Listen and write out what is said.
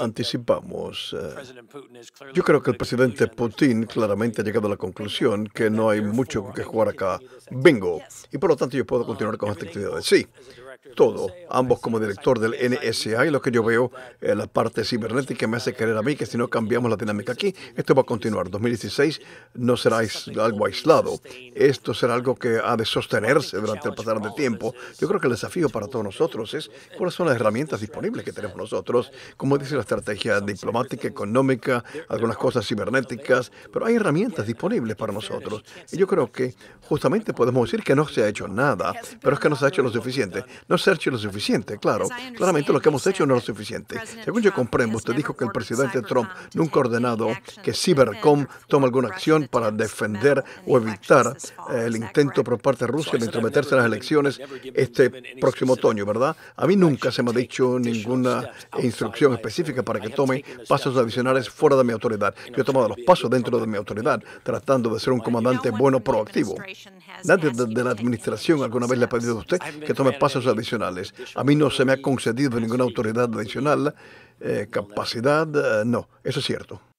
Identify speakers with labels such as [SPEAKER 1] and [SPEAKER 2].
[SPEAKER 1] Anticipamos. Eh, yo creo que el presidente Putin claramente ha llegado a la conclusión que no hay mucho que jugar acá. Bingo. Y por lo tanto yo puedo continuar con esta actividad, Sí, todo, ambos como director del NSA y lo que yo veo, en eh, la parte cibernética me hace querer a mí que si no cambiamos la dinámica aquí, esto va a continuar. 2016 no será algo aislado. Esto será algo que ha de sostenerse durante el pasar del tiempo. Yo creo que el desafío para todos nosotros es cuáles son las herramientas disponibles que tenemos nosotros, como dice la estrategia diplomática, económica, algunas cosas cibernéticas, pero hay herramientas disponibles para nosotros. Y yo creo que justamente podemos decir que no se ha hecho nada, pero es que no se ha hecho lo suficiente no se ha hecho lo suficiente, claro. Claramente lo que hemos hecho no es lo suficiente. Según yo comprendo, usted dijo que el presidente Trump nunca ha ordenado que Cybercom tome alguna acción para defender o evitar eh, el intento por parte de Rusia de intrometerse en las elecciones este próximo otoño, ¿verdad? A mí nunca se me ha dicho ninguna instrucción específica para que tome pasos adicionales fuera de mi autoridad. Yo he tomado los pasos dentro de mi autoridad, tratando de ser un comandante bueno proactivo. Nadie de la administración alguna vez le ha pedido a usted que tome pasos adicionales a mí no se me ha concedido ninguna autoridad adicional, eh, capacidad, eh, no, eso es cierto.